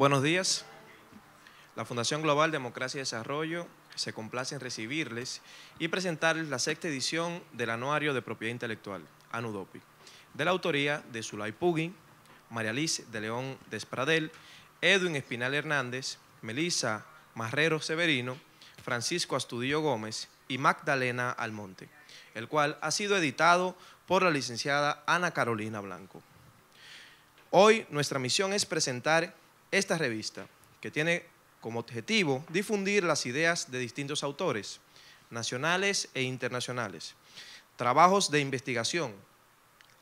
Buenos días. La Fundación Global Democracia y Desarrollo se complace en recibirles y presentarles la sexta edición del Anuario de Propiedad Intelectual, ANUDOPI, de la autoría de Zulay Pugin, María Liz de León Despradel, Edwin Espinal Hernández, Melisa Marrero Severino, Francisco Astudillo Gómez y Magdalena Almonte, el cual ha sido editado por la licenciada Ana Carolina Blanco. Hoy nuestra misión es presentar esta revista, que tiene como objetivo difundir las ideas de distintos autores, nacionales e internacionales, trabajos de investigación,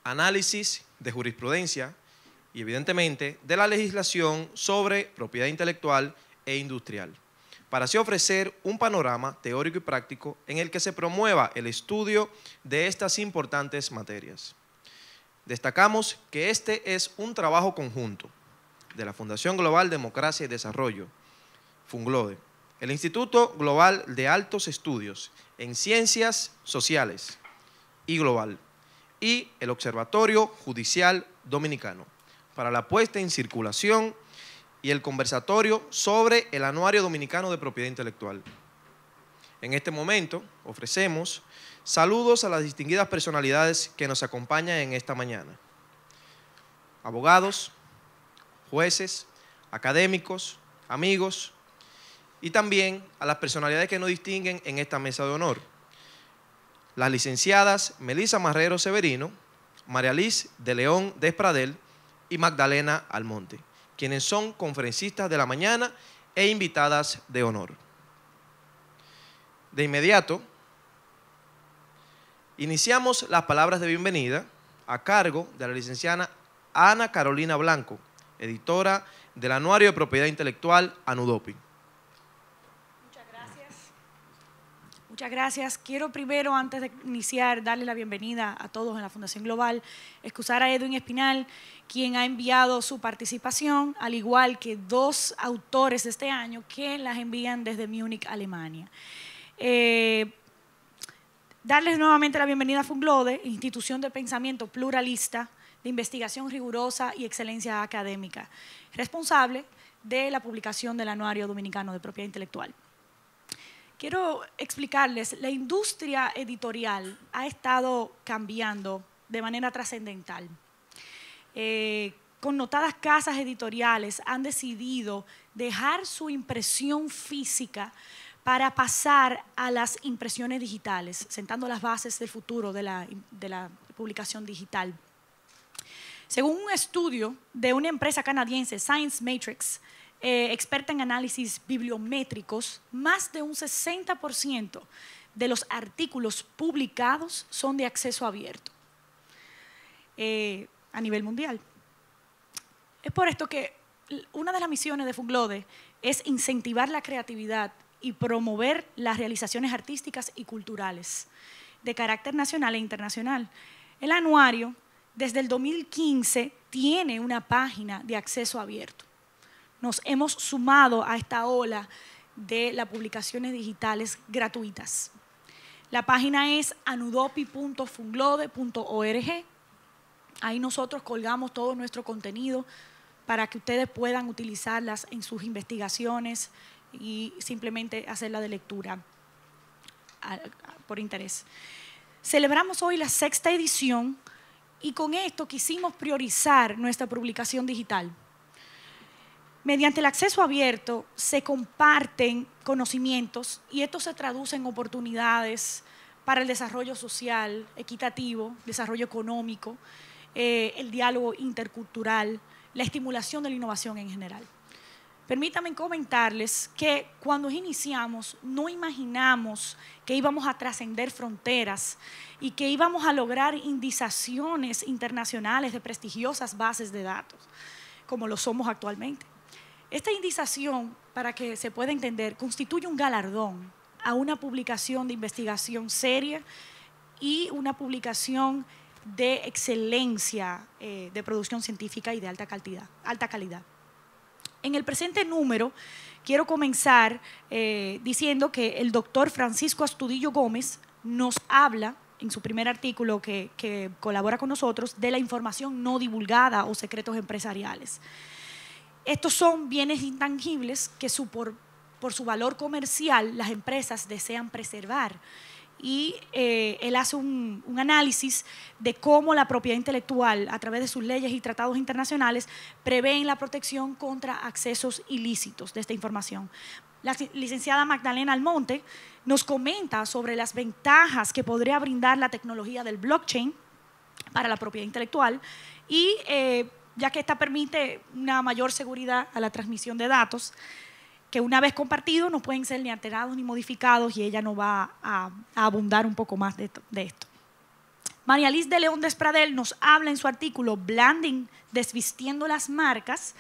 análisis de jurisprudencia y, evidentemente, de la legislación sobre propiedad intelectual e industrial, para así ofrecer un panorama teórico y práctico en el que se promueva el estudio de estas importantes materias. Destacamos que este es un trabajo conjunto de la Fundación Global Democracia y Desarrollo, FUNGLODE, el Instituto Global de Altos Estudios en Ciencias Sociales y Global, y el Observatorio Judicial Dominicano, para la puesta en circulación y el conversatorio sobre el Anuario Dominicano de Propiedad Intelectual. En este momento ofrecemos saludos a las distinguidas personalidades que nos acompañan en esta mañana. Abogados, jueces, académicos, amigos y también a las personalidades que nos distinguen en esta mesa de honor. Las licenciadas Melisa Marrero Severino, María Liz de León Despradel y Magdalena Almonte, quienes son conferencistas de la mañana e invitadas de honor. De inmediato, iniciamos las palabras de bienvenida a cargo de la licenciada Ana Carolina Blanco, editora del Anuario de Propiedad Intelectual Anudopi. Muchas gracias. Muchas gracias. Quiero primero, antes de iniciar, darle la bienvenida a todos en la Fundación Global, excusar a Edwin Espinal, quien ha enviado su participación, al igual que dos autores de este año que las envían desde Múnich, Alemania. Eh, darles nuevamente la bienvenida a Funglode, institución de pensamiento pluralista de investigación rigurosa y excelencia académica, responsable de la publicación del Anuario Dominicano de Propiedad Intelectual. Quiero explicarles, la industria editorial ha estado cambiando de manera trascendental. Eh, connotadas casas editoriales han decidido dejar su impresión física para pasar a las impresiones digitales, sentando las bases del futuro de la publicación digital. Según un estudio de una empresa canadiense, Science Matrix, eh, experta en análisis bibliométricos, más de un 60% de los artículos publicados son de acceso abierto eh, a nivel mundial. Es por esto que una de las misiones de Funglode es incentivar la creatividad y promover las realizaciones artísticas y culturales de carácter nacional e internacional. El anuario desde el 2015 tiene una página de acceso abierto. Nos hemos sumado a esta ola de las publicaciones digitales gratuitas. La página es anudopi.funglode.org. Ahí nosotros colgamos todo nuestro contenido para que ustedes puedan utilizarlas en sus investigaciones y simplemente hacerla de lectura por interés. Celebramos hoy la sexta edición y con esto quisimos priorizar nuestra publicación digital. Mediante el acceso abierto se comparten conocimientos y esto se traduce en oportunidades para el desarrollo social, equitativo, desarrollo económico, eh, el diálogo intercultural, la estimulación de la innovación en general. Permítame comentarles que cuando iniciamos no imaginamos que íbamos a trascender fronteras y que íbamos a lograr indizaciones internacionales de prestigiosas bases de datos, como lo somos actualmente. Esta indización, para que se pueda entender, constituye un galardón a una publicación de investigación seria y una publicación de excelencia eh, de producción científica y de alta calidad. Alta calidad. En el presente número quiero comenzar eh, diciendo que el doctor Francisco Astudillo Gómez nos habla en su primer artículo que, colabora con nosotros de la información no divulgada o secretos empresariales. Estos son bienes intangibles que por su valor comercial las empresas desean preservar y eh, él hace un, análisis de cómo la propiedad intelectual, a través de sus leyes y tratados internacionales, prevén la protección contra accesos ilícitos de esta información. La licenciada Magdalena Almonte nos comenta sobre las ventajas que podría brindar la tecnología del blockchain para la propiedad intelectual y eh, ya que esta permite una mayor seguridad a la transmisión de datos, que una vez compartidos no pueden ser ni alterados ni modificados y ella no va a, abundar un poco más de, esto. María Liz de León Despradel nos habla en su artículo Blanding, desvistiendo las marcas,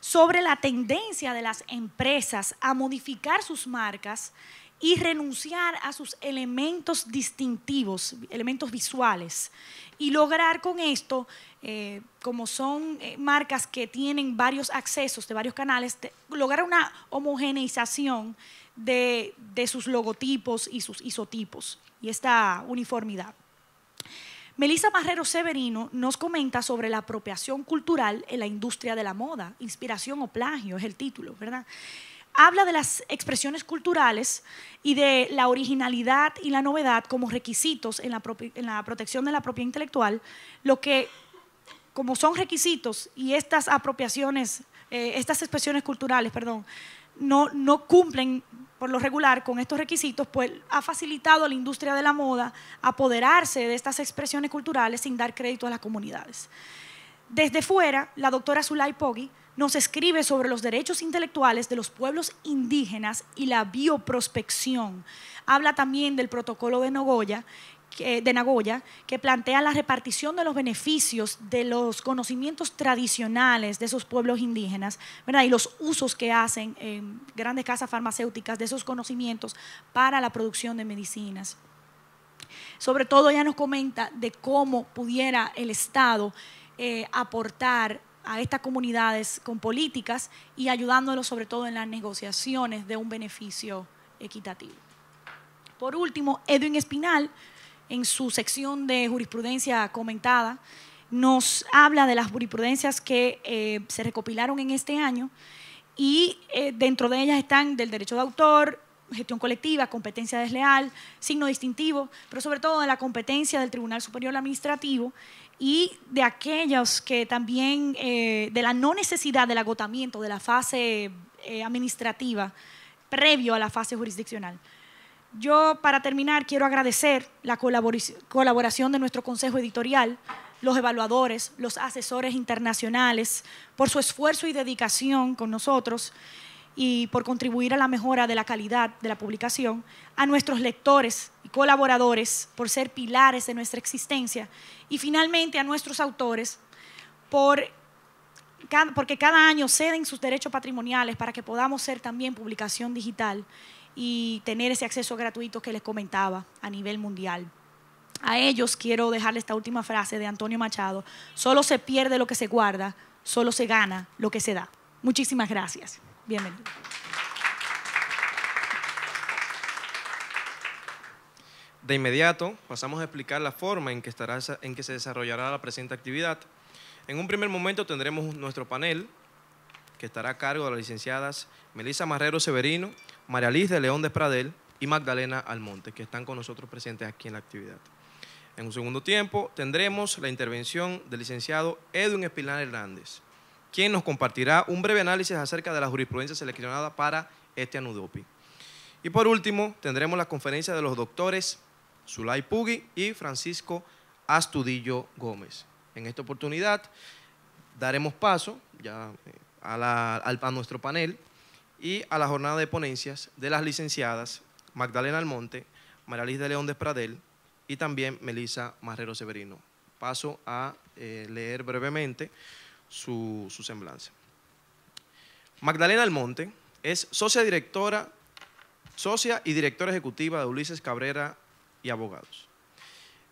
sobre la tendencia de las empresas a modificar sus marcas y renunciar a sus elementos distintivos, elementos visuales, y lograr con esto, eh, como son eh, marcas que tienen varios accesos de varios canales, lograr una homogeneización de, de, sus logotipos y sus isotipos y esta uniformidad. Melissa Marrero Severino nos comenta sobre la apropiación cultural en la industria de la moda, inspiración o plagio es el título, ¿verdad? habla de las expresiones culturales y de la originalidad y la novedad como requisitos en la, protección de la propiedad intelectual, lo que, como son requisitos y estas apropiaciones, eh, estas expresiones culturales, perdón, no, no cumplen por lo regular con estos requisitos, pues ha facilitado a la industria de la moda apoderarse de estas expresiones culturales sin dar crédito a las comunidades. Desde fuera, la doctora Zulay Poggi nos escribe sobre los derechos intelectuales de los pueblos indígenas y la bioprospección. Habla también del protocolo eh, de Nagoya, que plantea la repartición de los beneficios de los conocimientos tradicionales de esos pueblos indígenas, ¿verdad? Y los usos que hacen en grandes casas farmacéuticas de esos conocimientos para la producción de medicinas. Sobre todo ella nos comenta de cómo pudiera el Estado eh, aportar a estas comunidades con políticas y ayudándolos sobre todo en las negociaciones de un beneficio equitativo. Por último, Edwin Espinal, en su sección de jurisprudencia comentada, nos habla de las jurisprudencias que eh, se recopilaron en este año y eh, dentro de ellas están del derecho de autor, gestión colectiva, competencia desleal, signo distintivo, pero sobre todo de la competencia del Tribunal Superior Administrativo y de aquellos que también, eh, de la no necesidad del agotamiento de la fase eh, administrativa previo a la fase jurisdiccional. Yo, para terminar, quiero agradecer la colaboración de nuestro Consejo Editorial, los evaluadores, los asesores internacionales, por su esfuerzo y dedicación con nosotros y por contribuir a la mejora de la calidad de la publicación, a nuestros lectores y colaboradores por ser pilares de nuestra existencia y finalmente a nuestros autores porque cada año ceden sus derechos patrimoniales para que podamos ser también publicación digital y tener ese acceso gratuito que les comentaba a nivel mundial. A ellos quiero dejarle esta última frase de Antonio Machado, solo se pierde lo que se guarda, solo se gana lo que se da. Muchísimas gracias. Bienvenido. De inmediato pasamos a explicar la forma en que, estará, en que se desarrollará la presente actividad. En un primer momento tendremos nuestro panel, que estará a cargo de las licenciadas Melissa Marrero Severino, María Liz de León de Pradel y Magdalena Almonte, que están con nosotros presentes aquí en la actividad. En un segundo tiempo tendremos la intervención del licenciado Edwin espinal Hernández, quien nos compartirá un breve análisis acerca de la jurisprudencia seleccionada para este anudopi. Y por último, tendremos la conferencia de los doctores Zulay Pugui y Francisco Astudillo Gómez. En esta oportunidad daremos paso ya eh, a, nuestro panel y a la jornada de ponencias de las licenciadas Magdalena Almonte, Maraliz de León de Despradel y también Melisa Marrero Severino. Paso a eh, leer brevemente su, semblanza. Magdalena Almonte es socia directora, socia y directora ejecutiva de Ulises Cabrera y Abogados,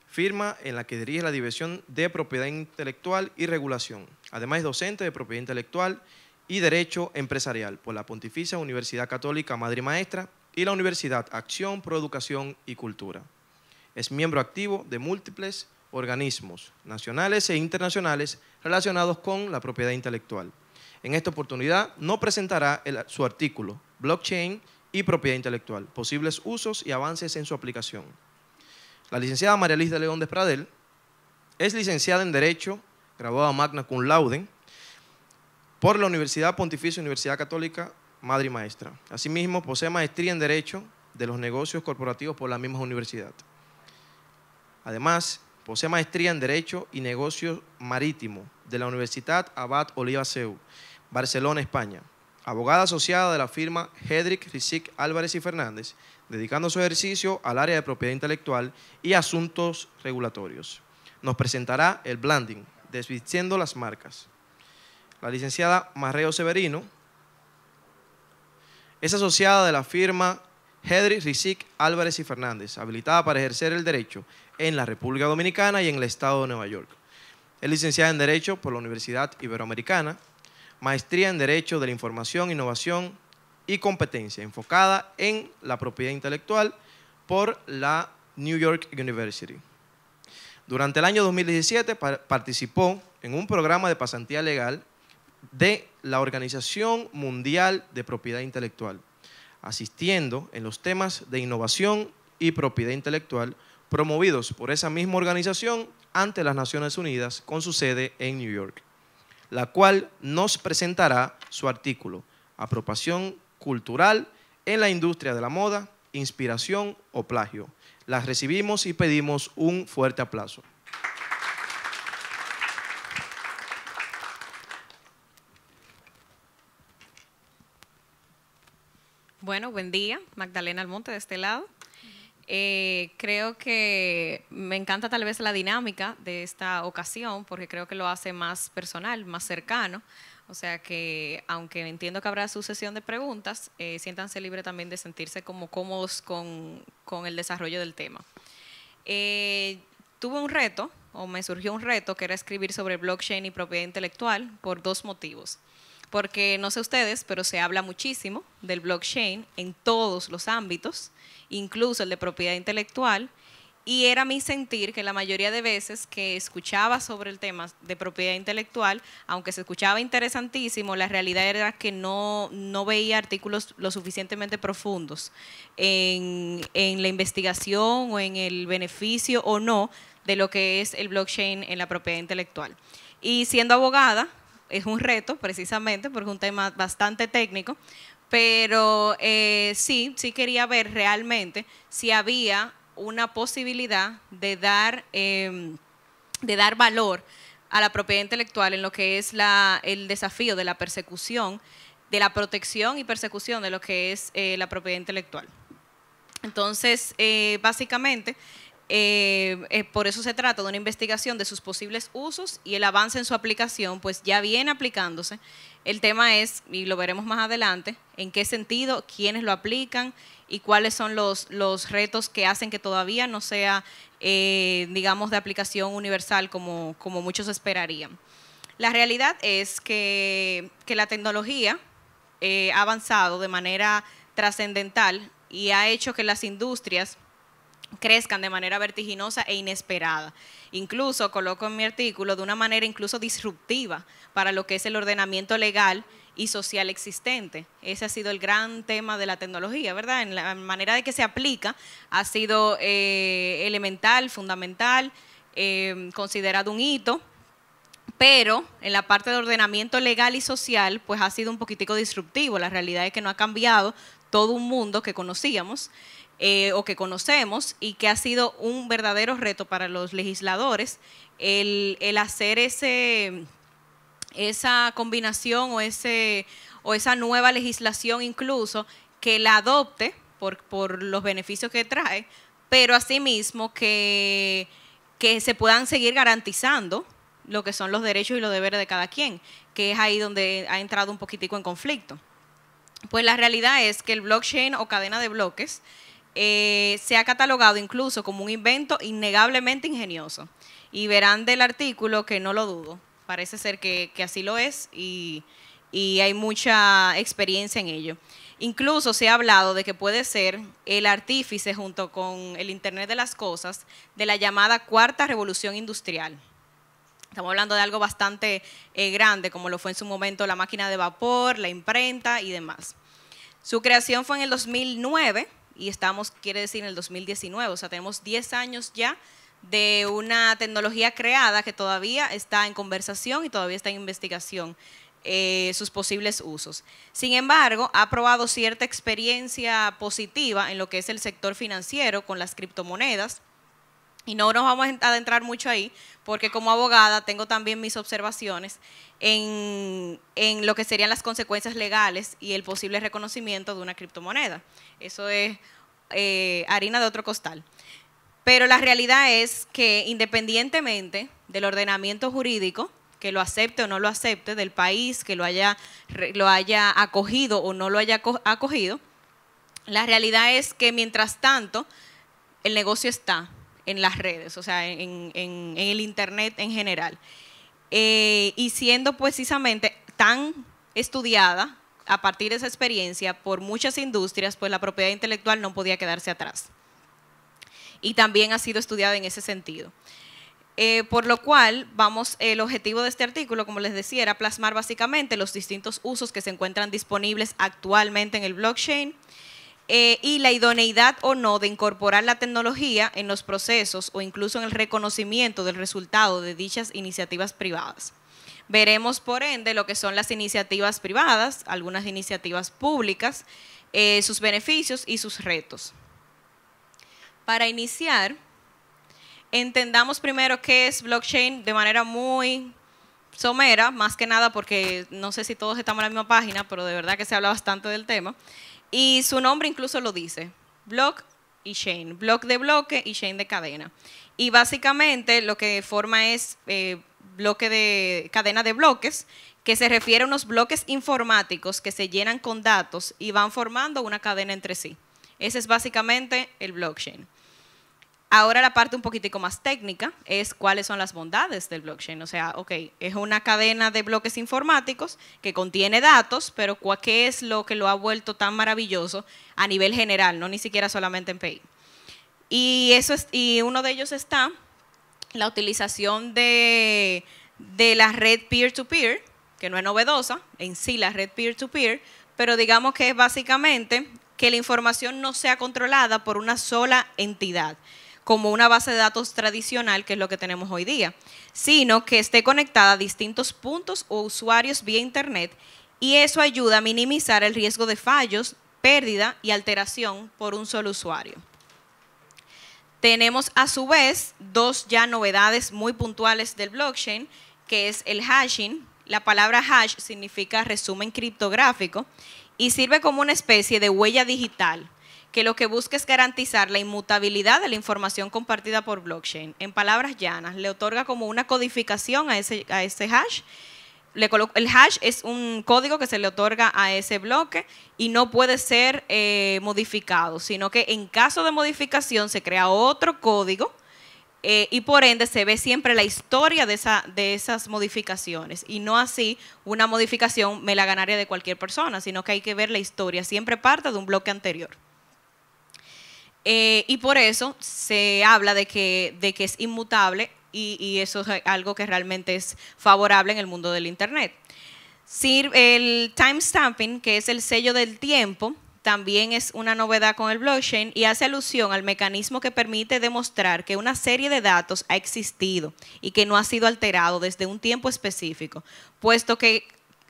firma en la que dirige la División de Propiedad Intelectual y Regulación. Además es docente de Propiedad Intelectual y Derecho Empresarial por la Pontificia Universidad Católica Madre Maestra y la Universidad Acción, Proeducación Educación y Cultura. Es miembro activo de múltiples organismos nacionales e internacionales relacionados con la propiedad intelectual. En esta oportunidad no presentará su artículo Blockchain y propiedad intelectual, posibles usos y avances en su aplicación. La licenciada María León de León es licenciada en Derecho, graduada magna cum laude, por la Universidad Pontificia Universidad Católica Madre y Maestra. Asimismo, posee maestría en Derecho de los Negocios Corporativos por la misma universidad. Además, Posee maestría en Derecho y Negocios Marítimos de la Universidad Abad Oliva Seu, Barcelona, España. Abogada asociada de la firma Hedrick Rizik, Álvarez y Fernández, dedicando su ejercicio al área de propiedad intelectual y asuntos regulatorios. Nos presentará el blending, desvistiendo las marcas. La licenciada Marreo Severino es asociada de la firma Hedrick Rizik, Álvarez y Fernández, habilitada para ejercer el derecho en la República Dominicana y en el Estado de Nueva York. Es licenciada en Derecho por la Universidad Iberoamericana, maestría en Derecho de la Información, Innovación y Competencia, enfocada en la propiedad intelectual por la New York University. Durante el año 2017 participó en un programa de pasantía legal de la Organización Mundial de Propiedad Intelectual, asistiendo en los temas de innovación y propiedad intelectual promovidos por esa misma organización ante las Naciones Unidas con su sede en New York, la cual nos presentará su artículo, Apropiación Cultural en la Industria de la Moda, Inspiración o Plagio. Las recibimos y pedimos un fuerte aplauso. Bueno, buen día. Magdalena Almonte de este lado. Eh, creo que me encanta tal vez la dinámica de esta ocasión porque creo que lo hace más personal, más cercano. O sea que, aunque entiendo que habrá sucesión de preguntas, eh, siéntanse libre también de sentirse como cómodos con, con el desarrollo del tema. Eh, tuve un reto, o me surgió un reto, que era escribir sobre blockchain y propiedad intelectual por dos motivos porque no sé ustedes, pero se habla muchísimo del blockchain en todos los ámbitos incluso el de propiedad intelectual, y era mi sentir que la mayoría de veces que escuchaba sobre el tema de propiedad intelectual, aunque se escuchaba interesantísimo, la realidad era que no, veía artículos lo suficientemente profundos en, en la investigación o en el beneficio o no de lo que es el blockchain en la propiedad intelectual. Y siendo abogada, es un reto precisamente porque es un tema bastante técnico, pero eh, sí, sí quería ver realmente si había una posibilidad de dar, em, valor a la propiedad intelectual en lo que es el desafío de la persecución, de la protección y persecución de lo que es eh, la propiedad intelectual. Entonces, eh, básicamente, eh, eh, por eso se trata de una investigación de sus posibles usos y el avance en su aplicación, pues ya viene aplicándose. El tema es, y lo veremos más adelante, en qué sentido, quiénes lo aplican y cuáles son los, retos que hacen que todavía no sea, eh, digamos, de aplicación universal como, muchos esperarían. La realidad es que la tecnología ha avanzado de manera trascendental y ha hecho que las industrias crezcan de manera vertiginosa e inesperada. Incluso coloco en mi artículo de una manera incluso disruptiva para lo que es el ordenamiento legal y social existente. Ese ha sido el gran tema de la tecnología, ¿verdad? En la manera de que se aplica ha sido eh, elemental, fundamental, em, considerado un hito, pero en la parte de ordenamiento legal y social, pues ha sido un poquitico disruptivo. La realidad es que no ha cambiado todo un mundo que conocíamos eh, o que conocemos y que ha sido un verdadero reto para los legisladores el, hacer ese, esa combinación o, ese, o esa nueva legislación incluso que la adopte por, por los beneficios que trae, pero asimismo que, que se puedan seguir garantizando lo que son los derechos y los deberes de cada quien, que es ahí donde ha entrado un poquitico en conflicto. Pues la realidad es que el blockchain o cadena de bloques eh, se ha catalogado incluso como un invento innegablemente ingenioso. Y verán del artículo que no lo dudo. Parece ser que, así lo es y, hay mucha experiencia en ello. Incluso se ha hablado de que puede ser el artífice junto con el Internet de las Cosas de la llamada cuarta revolución industrial. Estamos hablando de algo bastante eh, grande, como lo fue en su momento la máquina de vapor, la imprenta y demás. Su creación fue en el 2009 y estamos, quiere decir, en el 2019. O sea, tenemos 10 años ya de una tecnología creada que todavía está en conversación y todavía está en investigación eh, sus posibles usos. Sin embargo, ha probado cierta experiencia positiva en lo que es el sector financiero con las criptomonedas y no nos vamos a adentrar mucho ahí, porque como abogada tengo también mis observaciones en, lo que serían las consecuencias legales y el posible reconocimiento de una criptomoneda. Eso es eh, harina de otro costal. Pero la realidad es que independientemente del ordenamiento jurídico, que lo acepte o no lo acepte, del país que lo haya, lo haya acogido o no lo haya acogido, la realidad es que mientras tanto el negocio está, en las redes, o sea, en, el Internet en general. Eh, y siendo precisamente tan estudiada a partir de esa experiencia por muchas industrias, pues la propiedad intelectual no podía quedarse atrás. Y también ha sido estudiada en ese sentido. Eh, por lo cual, vamos, el objetivo de este artículo, como les decía, era plasmar básicamente los distintos usos que se encuentran disponibles actualmente en el blockchain eh, y la idoneidad o no de incorporar la tecnología en los procesos o incluso en el reconocimiento del resultado de dichas iniciativas privadas. Veremos, por ende, lo que son las iniciativas privadas, algunas iniciativas públicas, eh, sus beneficios y sus retos. Para iniciar, entendamos primero qué es blockchain de manera muy somera, más que nada porque no sé si todos estamos en la misma página, pero de verdad que se habla bastante del tema. Y su nombre incluso lo dice, Block y chain, Block de bloque y chain de cadena. Y básicamente lo que forma es eh, bloque de cadena de bloques que se refiere a unos bloques informáticos que se llenan con datos y van formando una cadena entre sí. Ese es básicamente el blockchain. Ahora la parte un poquitico más técnica es cuáles son las bondades del blockchain. O sea, ok, es una cadena de bloques informáticos que contiene datos, pero ¿qué es lo que lo ha vuelto tan maravilloso a nivel general, no ni siquiera solamente en Pay. Y, eso es, y uno de ellos está la utilización de, la red peer-to-peer, que no es novedosa en sí la red peer to -peer, pero digamos que es básicamente que la información no sea controlada por una sola entidad como una base de datos tradicional, que es lo que tenemos hoy día, sino que esté conectada a distintos puntos o usuarios vía Internet y eso ayuda a minimizar el riesgo de fallos, pérdida y alteración por un solo usuario. Tenemos a su vez dos ya novedades muy puntuales del blockchain, que es el hashing. La palabra hash significa resumen criptográfico y sirve como una especie de huella digital que lo que busca es garantizar la inmutabilidad de la información compartida por blockchain. En palabras llanas, le otorga como una codificación a ese, a ese hash. el hash es un código que se le otorga a ese bloque y no puede ser eh, modificado, sino que en caso de modificación se crea otro código eh, y por ende se ve siempre la historia de, esa, de esas modificaciones y no así una modificación me la ganaría de cualquier persona, sino que hay que ver la historia, siempre parte de un bloque anterior. Eh, y por eso se habla de que, de que es inmutable y, eso es algo que realmente es favorable en el mundo del Internet. el timestamping, que es el sello del tiempo, también es una novedad con el blockchain y hace alusión al mecanismo que permite demostrar que una serie de datos ha existido y que no ha sido alterado desde un tiempo específico, puesto que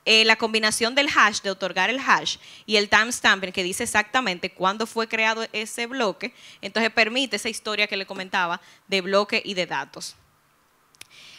eh, la combinación del hash, de otorgar el hash y el timestamp que dice exactamente cuándo fue creado ese bloque, entonces permite esa historia que le comentaba de bloque y de datos.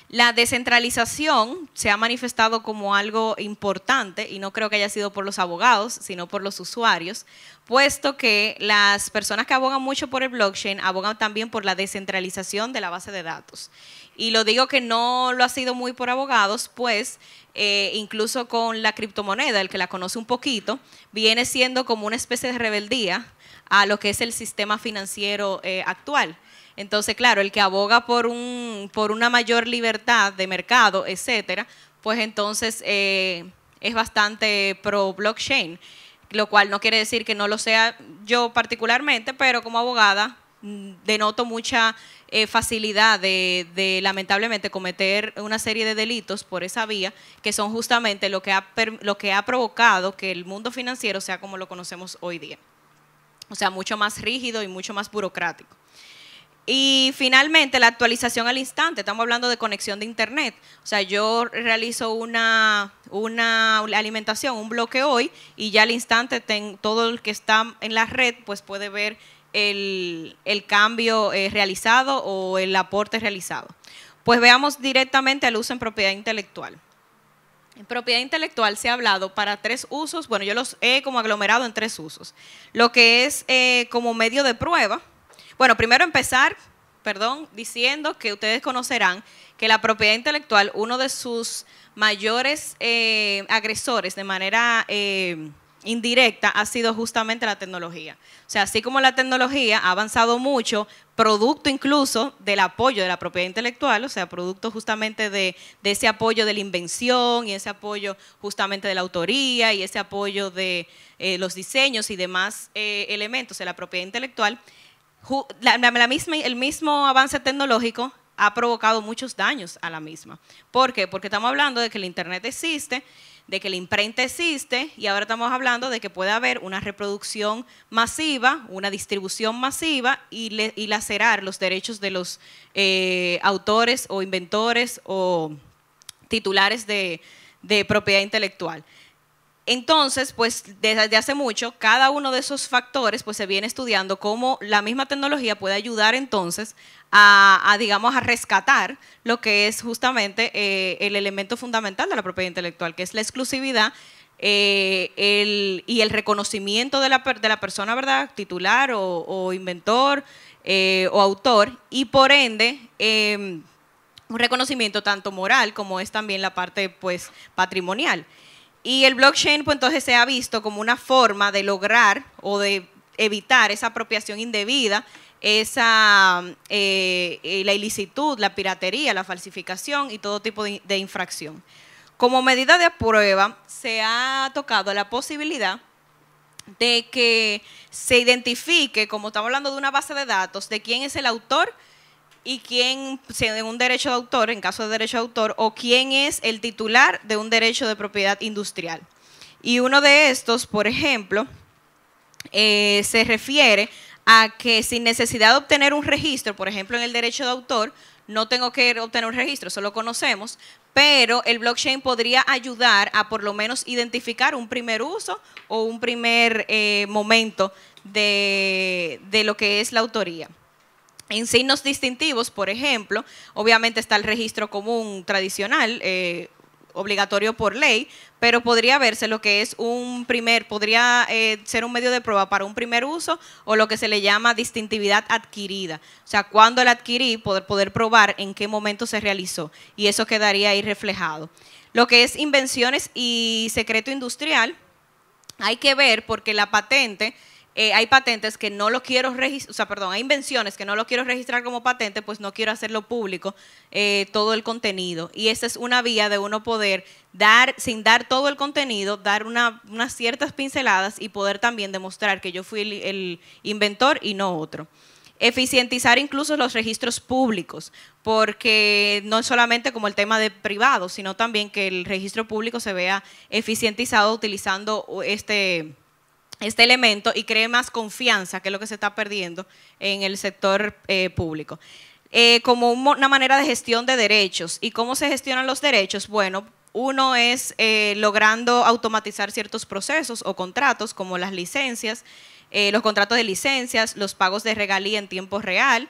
La descentralización se ha manifestado como algo importante y no creo que haya sido por los abogados, sino por los usuarios, puesto que las personas que abogan mucho por el blockchain abogan también por la descentralización de la base de datos. Y lo digo que no lo ha sido muy por abogados, pues eh, incluso con la criptomoneda, el que la conoce un poquito, viene siendo como una especie de rebeldía a lo que es el sistema financiero eh, actual. Entonces, claro, el que aboga por, un, por una mayor libertad de mercado, etcétera, pues entonces eh, es bastante pro blockchain, lo cual no quiere decir que no lo sea yo particularmente, pero como abogada denoto mucha eh, facilidad de, lamentablemente cometer una serie de delitos por esa vía, que son justamente lo que, ha, lo que ha provocado que el mundo financiero sea como lo conocemos hoy día. O sea, mucho más rígido y mucho más burocrático. Y finalmente, la actualización al instante. Estamos hablando de conexión de Internet. O sea, yo realizo una, una alimentación, un bloque hoy, y ya al instante todo el que está en la red pues puede ver el, cambio eh, realizado o el aporte realizado. Pues veamos directamente el uso en propiedad intelectual. En propiedad intelectual se ha hablado para tres usos, bueno, yo los he como aglomerado en tres usos. Lo que es eh, como medio de prueba. Bueno, primero empezar, perdón, diciendo que ustedes conocerán que la propiedad intelectual, uno de sus mayores eh, agresores de manera indirecta ha sido justamente la tecnología. O sea, así como la tecnología ha avanzado mucho, producto incluso del apoyo de la propiedad intelectual, o sea, producto justamente de, ese apoyo de la invención y ese apoyo justamente de la autoría y ese apoyo de eh, los diseños y demás eh, elementos de la propiedad intelectual, la misma, el mismo avance tecnológico ha provocado muchos daños a la misma. ¿Por qué? Porque estamos hablando de que el Internet existe de que la imprenta existe y ahora estamos hablando de que puede haber una reproducción masiva, una distribución masiva y, lacerar los derechos de los eh, autores o inventores o titulares de propiedad intelectual. Entonces, pues desde hace mucho, cada uno de esos factores pues se viene estudiando cómo la misma tecnología puede ayudar entonces a, digamos, a rescatar lo que es justamente eh, el elemento fundamental de la propiedad intelectual, que es la exclusividad eh, y el reconocimiento de la, persona, ¿verdad?, titular o, inventor eh, o autor, y por ende em, un reconocimiento tanto moral como es también la parte pues patrimonial. Y el blockchain, pues entonces se ha visto como una forma de lograr o de evitar esa apropiación indebida, esa eh, eh, la ilicitud, la piratería, la falsificación y todo tipo de, infracción. Como medida de prueba, se ha tocado la posibilidad de que se identifique, como estamos hablando de una base de datos, de quién es el autor y quién tiene un derecho de autor, en caso de derecho de autor, o quién es el titular de un derecho de propiedad industrial. Y uno de estos, por ejemplo, eh, se refiere a que sin necesidad de obtener un registro, por ejemplo, en el derecho de autor, no tengo que obtener un registro, eso lo conocemos, pero el blockchain podría ayudar a por lo menos identificar un primer uso o un primer eh, momento de lo que es la autoría. En signos distintivos, por ejemplo, obviamente está el registro común tradicional, eh, obligatorio por ley, pero podría verse lo que es un primer, podría eh, ser un medio de prueba para un primer uso o lo que se le llama distintividad adquirida. O sea, cuando la adquirí, poder probar en qué momento se realizó y eso quedaría ahí reflejado. Lo que es invenciones y secreto industrial, hay que ver porque la patente eh, hay patentes que no lo quiero registrar, o sea, perdón, hay invenciones que no lo quiero registrar como patente, pues no quiero hacerlo público eh, todo el contenido. Y esa es una vía de uno poder dar, sin dar todo el contenido, dar unas ciertas pinceladas y poder también demostrar que yo fui el, inventor y no otro eficientizar incluso los registros públicos, porque no solamente como el tema de privado, sino también que el registro público se vea eficientizado utilizando este este elemento y cree más confianza, que es lo que se está perdiendo en el sector eh, público. Eh, como una manera de gestión de derechos. ¿Y cómo se gestionan los derechos? Bueno, uno es eh, logrando automatizar ciertos procesos o contratos, como las licencias, los contratos de licencias, los pagos de regalía en tiempo real,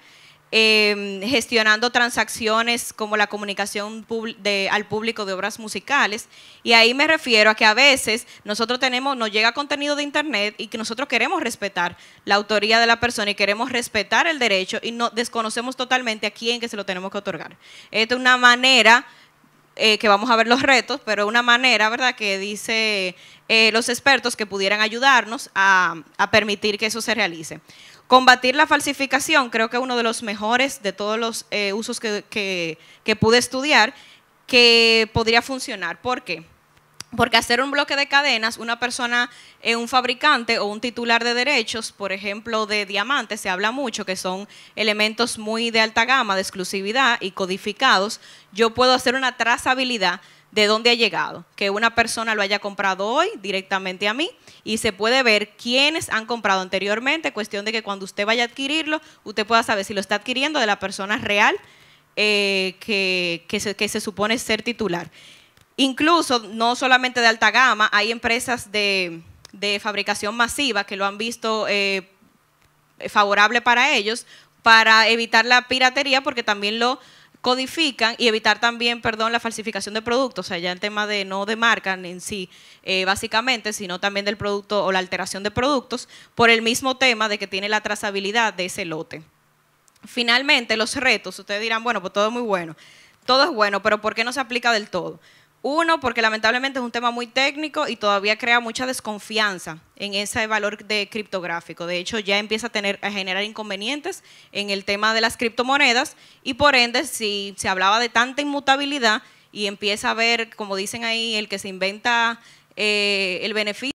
eh, gestionando transacciones como la comunicación al público de obras musicales. Y ahí me refiero a que a veces nosotros tenemos, nos llega contenido de internet y que nosotros queremos respetar la autoría de la persona y queremos respetar el derecho y no desconocemos totalmente a quién que se lo tenemos que otorgar. Esta es una manera eh, que vamos a ver los retos, pero una manera, ¿verdad?, que dice eh, los expertos que pudieran ayudarnos a permitir que eso se realice. Combatir la falsificación, creo que es uno de los mejores de todos los eh, usos que, pude estudiar, que podría funcionar. ¿Por qué? Porque hacer un bloque de cadenas, una persona, eh, un fabricante o un titular de derechos, por ejemplo, de diamantes, se habla mucho que son elementos muy de alta gama, de exclusividad y codificados, yo puedo hacer una trazabilidad de dónde ha llegado, que una persona lo haya comprado hoy directamente a mí y se puede ver quiénes han comprado anteriormente, cuestión de que cuando usted vaya a adquirirlo, usted pueda saber si lo está adquiriendo de la persona real eh, que, que, se, supone ser titular. Incluso, no solamente de alta gama, hay empresas de, fabricación masiva que lo han visto eh, favorable para ellos para evitar la piratería porque también lo codifican y evitar también, perdón, la falsificación de productos, o sea, ya el tema de no de marca en sí, eh, básicamente, sino también del producto o la alteración de productos por el mismo tema de que tiene la trazabilidad de ese lote. Finalmente, los retos, ustedes dirán, bueno, pues todo es muy bueno, todo es bueno, pero ¿por qué no se aplica del todo? Uno, porque lamentablemente es un tema muy técnico y todavía crea mucha desconfianza en ese valor de criptográfico. De hecho, ya empieza a, tener, generar inconvenientes en el tema de las criptomonedas y por ende, si se hablaba de tanta inmutabilidad y empieza a ver, como dicen ahí, el que se inventa eh, el beneficio,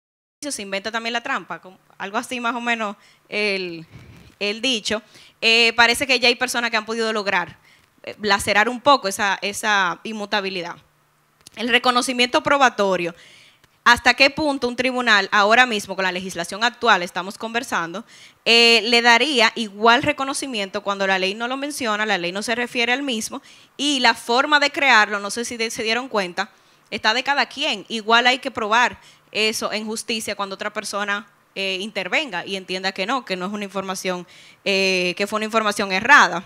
se inventa también la trampa, algo así más o menos el, dicho, eh, parece que ya hay personas que han podido lograr eh, lacerar un poco esa inmutabilidad. El reconocimiento probatorio. ¿Hasta qué punto un tribunal, ahora mismo con la legislación actual estamos conversando, eh, le daría igual reconocimiento cuando la ley no lo menciona, la ley no se refiere al mismo y la forma de crearlo, no sé si se dieron cuenta, está de cada quien. Igual hay que probar eso en justicia cuando otra persona eh, intervenga y entienda que no, que no es una información, eh, que fue una información errada.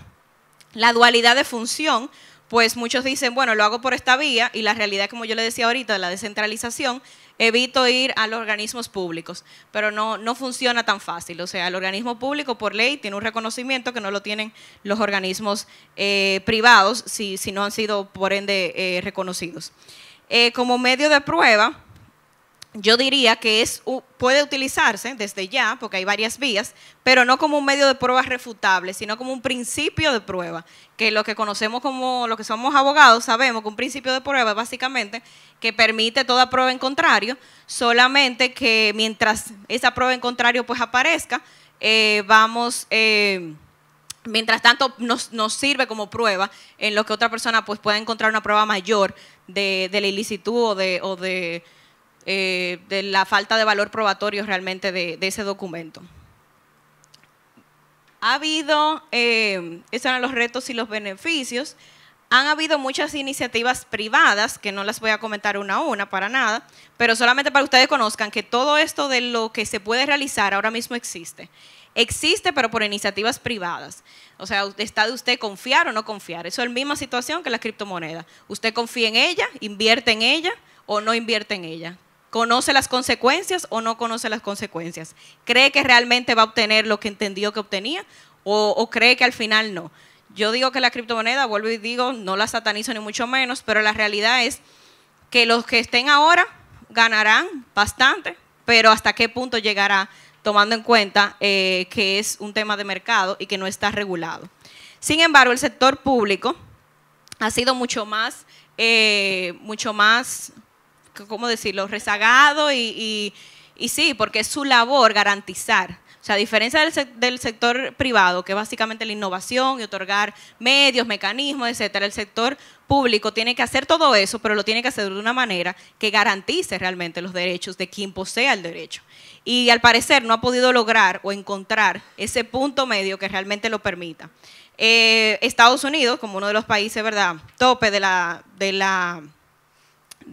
La dualidad de función, pues muchos dicen, bueno, lo hago por esta vía y la realidad, como yo le decía ahorita, de la descentralización, evito ir a los organismos públicos, pero no, no funciona tan fácil. O sea, el organismo público por ley tiene un reconocimiento que no lo tienen los organismos eh, privados si, si, no han sido por ende eh, reconocidos. Eh, como medio de prueba, yo diría que es puede utilizarse desde ya, porque hay varias vías, pero no como un medio de prueba refutable, sino como un principio de prueba, que lo que conocemos como, lo que somos abogados, sabemos que un principio de prueba básicamente que permite toda prueba en contrario, solamente que mientras esa prueba en contrario pues aparezca, eh, vamos... Eh, mientras tanto nos, nos, sirve como prueba en lo que otra persona pues pueda encontrar una prueba mayor de, la ilicitud o o de eh, de la falta de valor probatorio realmente de, ese documento. Ha habido, eh, esos eran los retos y los beneficios, han habido muchas iniciativas privadas, que no las voy a comentar una a una para nada, pero solamente para que ustedes conozcan que todo esto de lo que se puede realizar ahora mismo existe. Existe, pero por iniciativas privadas. O sea, está de usted confiar o no confiar. Eso es la misma situación que la criptomoneda. Usted confía en ella, invierte en ella o no invierte en ella. ¿Conoce las consecuencias o no conoce las consecuencias? ¿Cree que realmente va a obtener lo que entendió que obtenía o, cree que al final no? Yo digo que la criptomoneda, vuelvo y digo, no la satanizo ni mucho menos, pero la realidad es que los que estén ahora ganarán bastante, pero hasta qué punto llegará tomando en cuenta eh, que es un tema de mercado y que no está regulado. Sin embargo, el sector público ha sido mucho más, eh, mucho más ¿cómo decirlo?, rezagado y, sí, porque es su labor garantizar. O sea, a diferencia del, sector privado, que es básicamente la innovación y otorgar medios, mecanismos, etcétera, el sector público tiene que hacer todo eso, pero lo tiene que hacer de una manera que garantice realmente los derechos de quien posea el derecho. Y al parecer no ha podido lograr o encontrar ese punto medio que realmente lo permita. Eh, Estados Unidos, como uno de los países, ¿verdad?, tope de la, de la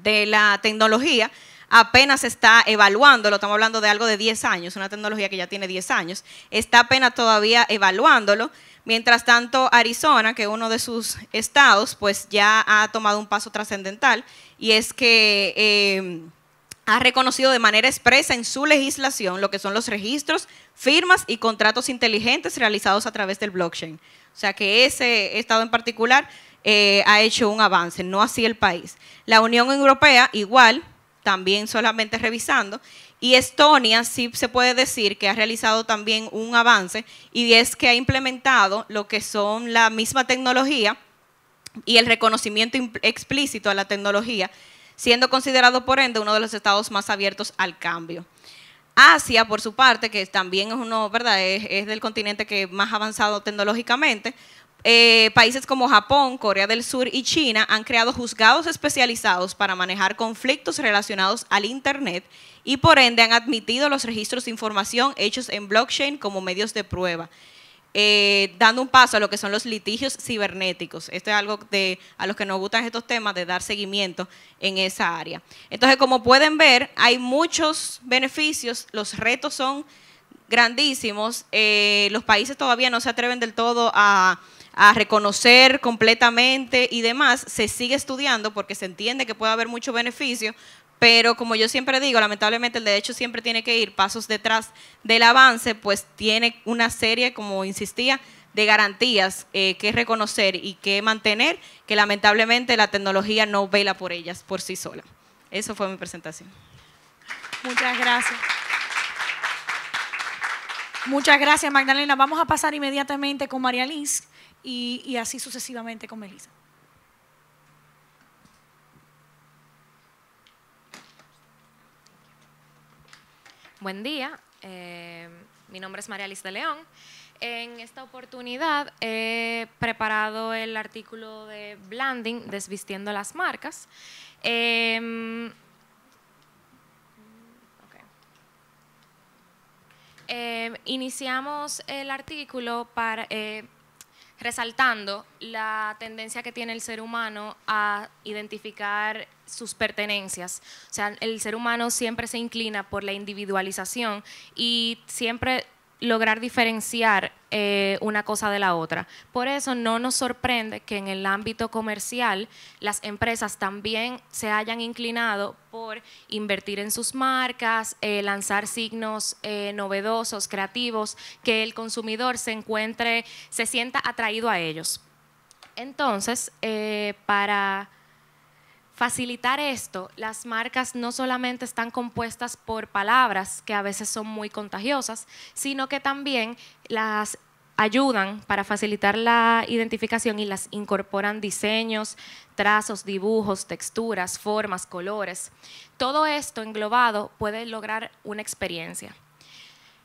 de la tecnología apenas está evaluándolo, estamos hablando de algo de 10 años, una tecnología que ya tiene 10 años, está apenas todavía evaluándolo. Mientras tanto, Arizona, que es uno de sus estados, pues ya ha tomado un paso trascendental y es que em, ha reconocido de manera expresa en su legislación lo que son los registros, firmas y contratos inteligentes realizados a través del blockchain. O sea que ese estado en particular eh, ha hecho un avance, no así el país. La Unión Europea, igual, también solamente revisando, y Estonia sí se puede decir que ha realizado también un avance y es que ha implementado lo que son la misma tecnología y el reconocimiento explícito a la tecnología, siendo considerado por ende uno de los estados más abiertos al cambio. Asia, por su parte, que también es uno, ¿verdad? Es, del continente que más avanzado tecnológicamente, eh, países como Japón, Corea del Sur y China han creado juzgados especializados para manejar conflictos relacionados al Internet y por ende han admitido los registros de información hechos en blockchain como medios de prueba. Eh, dando un paso a lo que son los litigios cibernéticos. Esto es algo de, a los que nos gustan estos temas, de dar seguimiento en esa área. Entonces, como pueden ver, hay muchos beneficios, los retos son grandísimos, eh, los países todavía no se atreven del todo a a reconocer completamente y demás, se sigue estudiando porque se entiende que puede haber mucho beneficio, pero como yo siempre digo, lamentablemente el derecho siempre tiene que ir pasos detrás del avance, pues tiene una serie, como insistía, de garantías eh, que reconocer y que mantener, que lamentablemente la tecnología no vela por ellas por sí sola. Eso fue mi presentación. Muchas gracias. Muchas gracias, Magdalena. Vamos a pasar inmediatamente con María Liz y, así sucesivamente con Melissa. Buen día, eh, mi nombre es María Liz de León. En esta oportunidad he preparado el artículo de Blanding, Desvistiendo las Marcas. Em, em, iniciamos el artículo para, eh, resaltando la tendencia que tiene el ser humano a identificar sus pertenencias. O sea, el ser humano siempre se inclina por la individualización y siempre lograr diferenciar eh, una cosa de la otra. Por eso no nos sorprende que en el ámbito comercial las empresas también se hayan inclinado por invertir en sus marcas, eh, lanzar signos eh, novedosos, creativos, que el consumidor se encuentre, se sienta atraído a ellos. Entonces, para facilitar esto, las marcas no solamente están compuestas por palabras que a veces son muy contagiosas, sino que también las ayudan para facilitar la identificación y las incorporan diseños, trazos, dibujos, texturas, formas, colores. Todo esto englobado puede lograr una experiencia.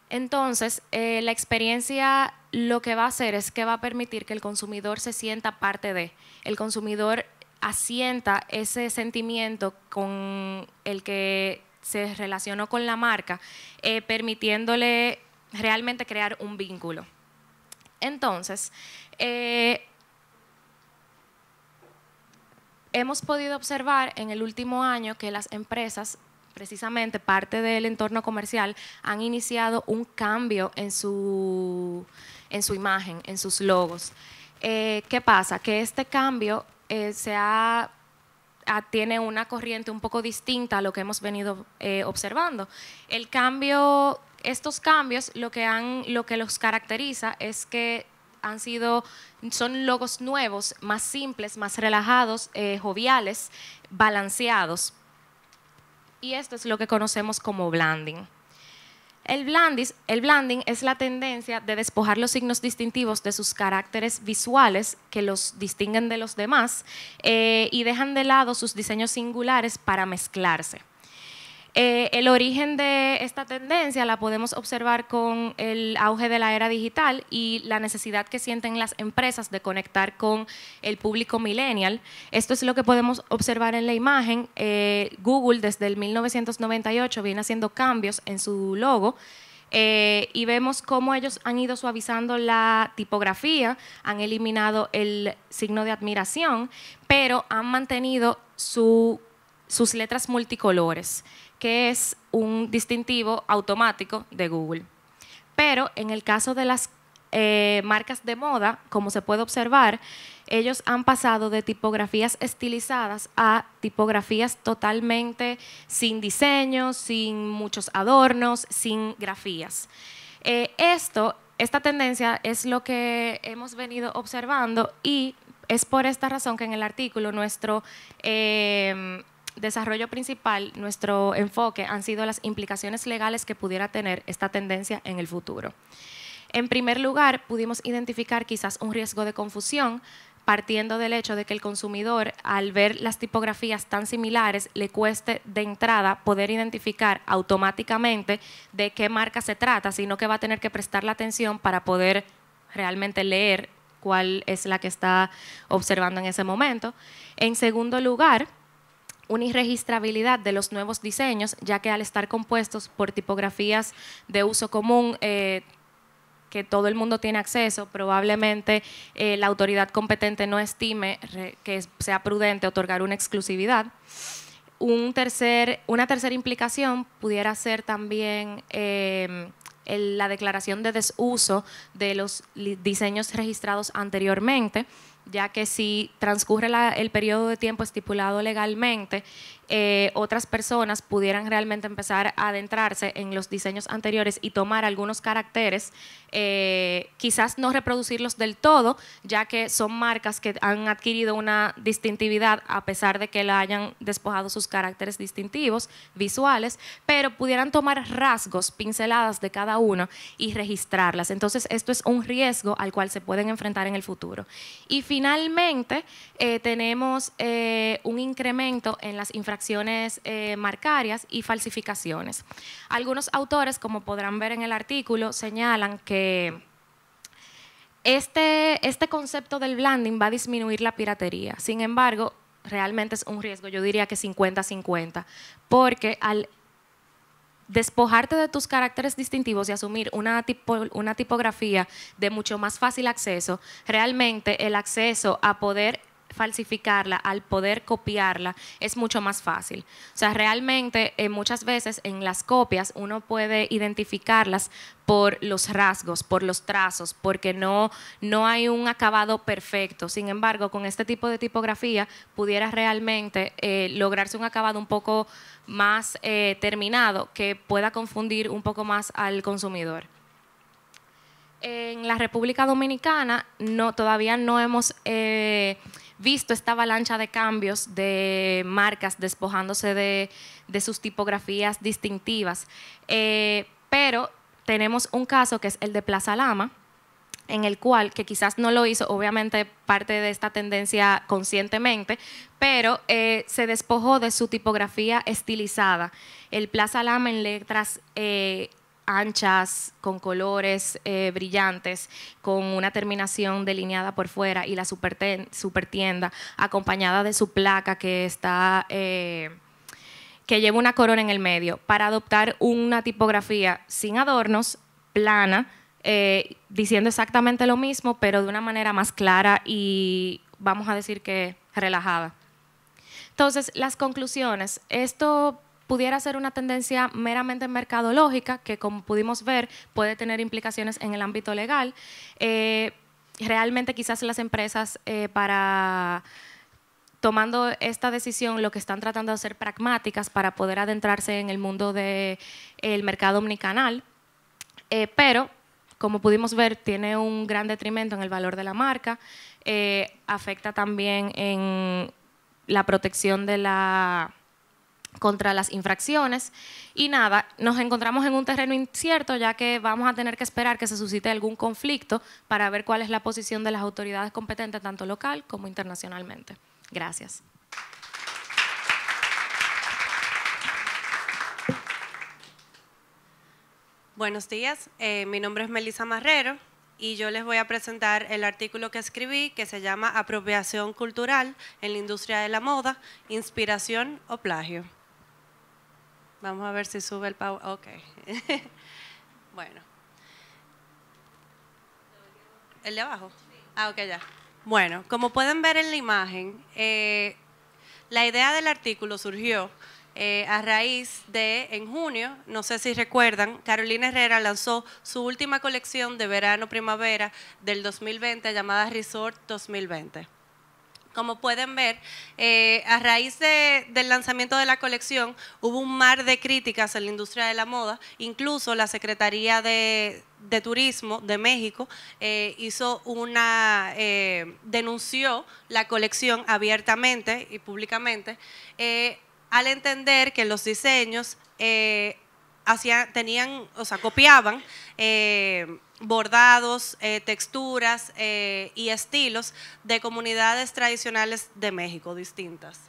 Entonces, eh, la experiencia lo que va a hacer es que va a permitir que el consumidor se sienta parte de. El consumidor asienta ese sentimiento con el que se relacionó con la marca, eh, permitiéndole realmente crear un vínculo. Entonces, eh, hemos podido observar en el último año que las empresas, precisamente parte del entorno comercial, han iniciado un cambio en su, en su imagen, en sus logos. Eh, ¿Qué pasa? Que este cambio eh, se tiene una corriente un poco distinta a lo que hemos venido eh, observando. El cambio, estos cambios lo que, los caracteriza es que han sido, son logos nuevos, más simples, más relajados, eh, joviales, balanceados. Y esto es lo que conocemos como blending. El, blanding es la tendencia de despojar los signos distintivos de sus caracteres visuales que los distinguen de los demás eh, y dejan de lado sus diseños singulares para mezclarse. Eh, el origen de esta tendencia la podemos observar con el auge de la era digital y la necesidad que sienten las empresas de conectar con el público millennial. Esto es lo que podemos observar en la imagen. Eh, Google desde el 1998 viene haciendo cambios en su logo. Eh, y vemos cómo ellos han ido suavizando la tipografía, han eliminado el signo de admiración, pero han mantenido sus letras multicolores que es un distintivo automático de Google. Pero en el caso de las eh, marcas de moda, como se puede observar, ellos han pasado de tipografías estilizadas a tipografías totalmente sin diseño, sin muchos adornos, sin grafías. Eh, esto, esta tendencia es lo que hemos venido observando y es por esta razón que en el artículo nuestro... Eh, desarrollo principal, nuestro enfoque han sido las implicaciones legales que pudiera tener esta tendencia en el futuro. En primer lugar, pudimos identificar quizás un riesgo de confusión partiendo del hecho de que el consumidor, al ver las tipografías tan similares, le cueste de entrada poder identificar automáticamente de qué marca se trata, sino que va a tener que prestar la atención para poder realmente leer cuál es la que está observando en ese momento. En segundo lugar, una irregistrabilidad de los nuevos diseños, ya que al estar compuestos por tipografías de uso común, eh, que todo el mundo tiene acceso, probablemente eh, la autoridad competente no estime que sea prudente otorgar una exclusividad. tercer, una tercera implicación pudiera ser también em, la declaración de desuso de los diseños registrados anteriormente, ya que si transcurre el periodo de tiempo estipulado legalmente eh, otras personas pudieran realmente empezar a adentrarse en los diseños anteriores y tomar algunos caracteres, eh, quizás no reproducirlos del todo, ya que son marcas que han adquirido una distintividad a pesar de que la hayan despojado sus caracteres distintivos visuales, pero pudieran tomar rasgos, pinceladas de cada una y registrarlas. Entonces esto es un riesgo al cual se pueden enfrentar en el futuro. Y finalmente eh, tenemos un incremento en las infracciones acciones eh, marcarias y falsificaciones. Algunos autores, como podrán ver en el artículo, señalan que este, este concepto del blending va a disminuir la piratería. Sin embargo, realmente es un riesgo, yo diría que 50-50, porque al despojarte de tus caracteres distintivos y asumir una, una tipografía de mucho más fácil acceso, realmente el acceso a poder falsificarla, al poder copiarla, es mucho más fácil. O sea, realmente eh, muchas veces en las copias uno puede identificarlas por los rasgos, por los trazos, porque no, no hay un acabado perfecto. Sin embargo, con este tipo de tipografía pudiera realmente eh, lograrse un acabado un poco más eh, terminado que pueda confundir un poco más al consumidor en la República Dominicana no, todavía no hemos visto esta avalancha de cambios de marcas despojándose de, sus tipografías distintivas. Eh, pero tenemos un caso que es el de Plaza Lama, en el cual, que quizás no lo hizo, obviamente parte de esta tendencia conscientemente, pero eh, se despojó de su tipografía estilizada. El Plaza Lama en letras eh, anchas, con colores eh, brillantes, con una terminación delineada por fuera y la supertienda acompañada de su placa que está... Eh, que lleva una corona en el medio, para adoptar una tipografía sin adornos, plana, eh, diciendo exactamente lo mismo, pero de una manera más clara y vamos a decir que relajada. Entonces, las conclusiones. Esto pudiera ser una tendencia meramente mercadológica, que como pudimos ver puede tener implicaciones en el ámbito legal. Eh, realmente quizás las empresas eh, para tomando esta decisión lo que están tratando de hacer pragmáticas para poder adentrarse en el mundo del mercado omnicanal, eh, pero como pudimos ver tiene un gran detrimento en el valor de la marca, afecta también en la protección de la contra las infracciones. Y nada, nos encontramos en un terreno incierto ya que vamos a tener que esperar que se suscite algún conflicto para ver cuál es la posición de las autoridades competentes, tanto local como internacionalmente. Gracias. Buenos días, eh, mi nombre es Melissa Marrero y yo les voy a presentar el artículo que escribí que se llama Apropiación Cultural en la Industria de la Moda, Inspiración o Plagio. Vamos a ver si sube el power. Ok. bueno. ¿El de abajo? Ah, ok, ya. Bueno, como pueden ver en la imagen, eh, la idea del artículo surgió eh, a raíz de, en junio, no sé si recuerdan, Carolina Herrera lanzó su última colección de verano-primavera del 2020 llamada Resort 2020. Como pueden ver, eh, a raíz del lanzamiento de la colección hubo un mar de críticas en la industria de la moda, incluso la Secretaría de, Turismo de México eh, hizo una, eh, denunció la colección abiertamente y públicamente al entender que los diseños tenían, o sea, copiaban bordados, eh, texturas eh, y estilos de comunidades tradicionales de México distintas.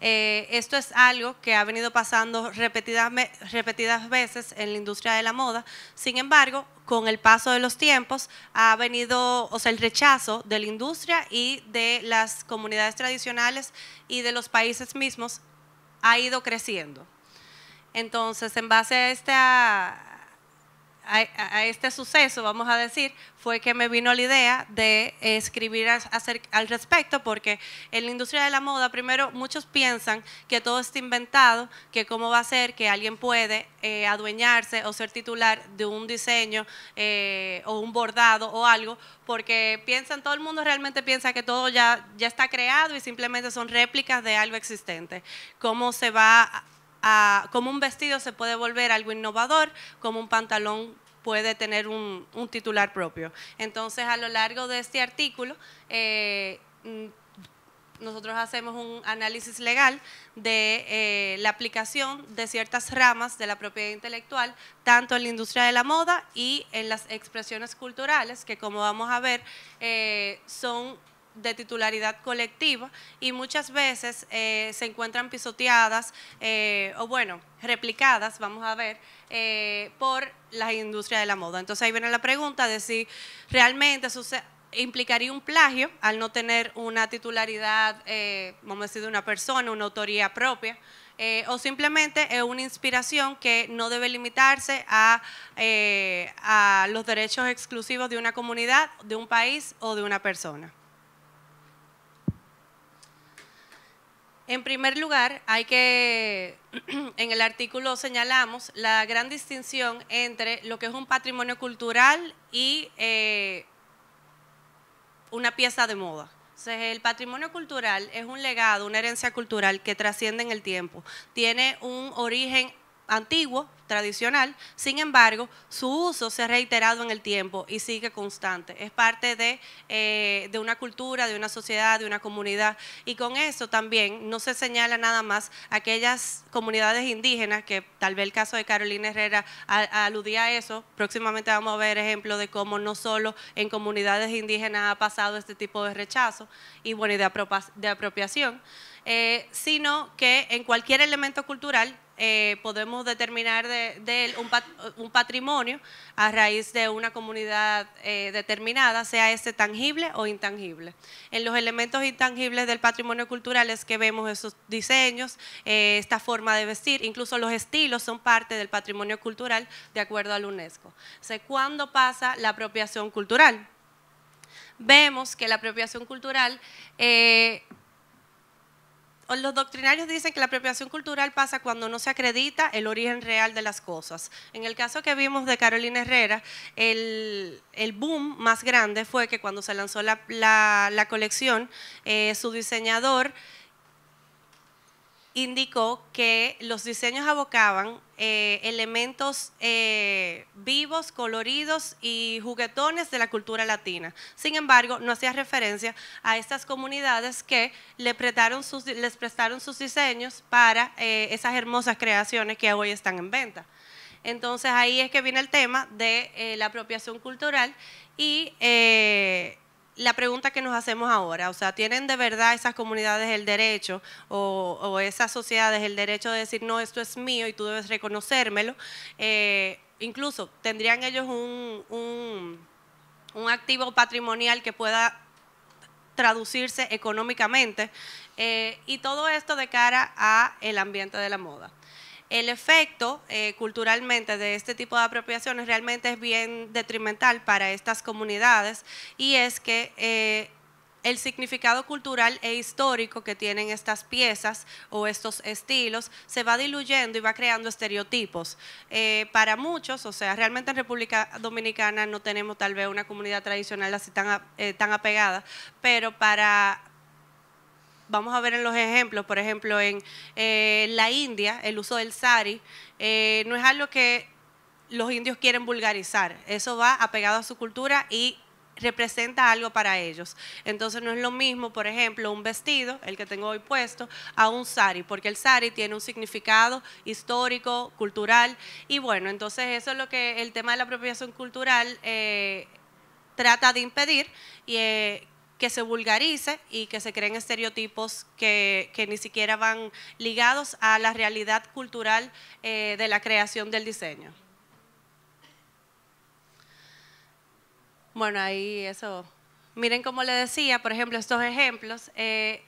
Eh, esto es algo que ha venido pasando repetidas, repetidas veces en la industria de la moda. Sin embargo, con el paso de los tiempos ha venido, o sea, el rechazo de la industria y de las comunidades tradicionales y de los países mismos ha ido creciendo. Entonces, en base a esta, a, este suceso, vamos a decir, fue que me vino la idea de escribir al respecto, porque en la industria de la moda, primero, muchos piensan que todo está inventado, que cómo va a ser que alguien puede eh, adueñarse o ser titular de un diseño eh, o un bordado o algo, porque piensan, todo el mundo realmente piensa que todo ya, ya está creado y simplemente son réplicas de algo existente. ¿Cómo se va como un vestido se puede volver algo innovador, como un pantalón puede tener un, titular propio. Entonces, a lo largo de este artículo, eh, mm, nosotros hacemos un análisis legal de eh, la aplicación de ciertas ramas de la propiedad intelectual, tanto en la industria de la moda y en las expresiones culturales, que como vamos a ver, eh, son de titularidad colectiva y muchas veces eh, se encuentran pisoteadas eh, o bueno, replicadas, vamos a ver, eh, por la industria de la moda. Entonces ahí viene la pregunta de si realmente implicaría un plagio al no tener una titularidad, vamos a decir, de una persona, una autoría propia. o simplemente es una inspiración que no debe limitarse a los derechos exclusivos de una comunidad, de un país o de una persona. En primer lugar, hay que, en el artículo señalamos la gran distinción entre lo que es un patrimonio cultural y eh, una pieza de moda. el patrimonio cultural es un legado, una herencia cultural que trasciende en el tiempo. Tiene un origen antiguo, tradicional, sin embargo, su uso se ha reiterado en el tiempo y sigue constante. Es parte eh, de, una cultura, de una sociedad, de una comunidad. Y con eso también no se señala nada más aquellas comunidades indígenas, que tal vez el caso de Carolina Herrera aludía a eso. Próximamente vamos a ver ejemplos de cómo no solo en comunidades indígenas ha pasado este tipo de rechazo y bueno, de, apropiación. Eh, sino que en cualquier elemento cultural eh, podemos determinar de, un, patrimonio a raíz de una comunidad eh, determinada, sea este tangible o intangible. En los elementos intangibles del patrimonio cultural es que vemos esos diseños, eh, esta forma de vestir, incluso los estilos son parte del patrimonio cultural de acuerdo al UNESCO. ¿Cuándo pasa la apropiación cultural? Vemos que la apropiación cultural los doctrinarios dicen que la apropiación cultural pasa cuando no se acredita el origen real de las cosas. En el caso que vimos de Carolina Herrera, el, boom más grande fue que cuando se lanzó la, colección, eh, su diseñador indicó que los diseños abocaban eh, elementos eh, vivos, coloridos y juguetones de la cultura latina. Sin embargo, no hacía referencia a estas comunidades que le les prestaron sus diseños para eh, esas hermosas creaciones que hoy están en venta. Entonces ahí es que viene el tema de la apropiación cultural y la pregunta que nos hacemos ahora, o sea, ¿tienen de verdad esas comunidades el derecho o, esas sociedades el derecho de decir, no, esto es mío y tú debes reconocérmelo? Eh, incluso, ¿tendrían ellos un, un, activo patrimonial que pueda traducirse económicamente eh, y todo esto de cara al ambiente de la moda el efecto eh, culturalmente de este tipo de apropiaciones realmente es bien detrimental para estas comunidades y es que eh, el significado cultural e histórico que tienen estas piezas o estos estilos se va diluyendo y va creando estereotipos. Eh, para muchos, o sea, realmente en República Dominicana no tenemos tal vez una comunidad tradicional así tan, tan apegada, pero para vamos a ver en los ejemplos, por ejemplo, en eh, la India, el uso del sari eh, no es algo que los indios quieren vulgarizar, eso va apegado a su cultura y representa algo para ellos. Entonces no es lo mismo, por ejemplo, un vestido, el que tengo hoy puesto, a un sari, porque el sari tiene un significado histórico, cultural, y bueno, entonces eso es lo que el tema de la apropiación cultural eh, trata de impedir y que se vulgarice y que se creen estereotipos que, ni siquiera van ligados a la realidad cultural eh, de la creación del diseño. Bueno, ahí eso. Miren como le decía, por ejemplo, estos ejemplos. Eh,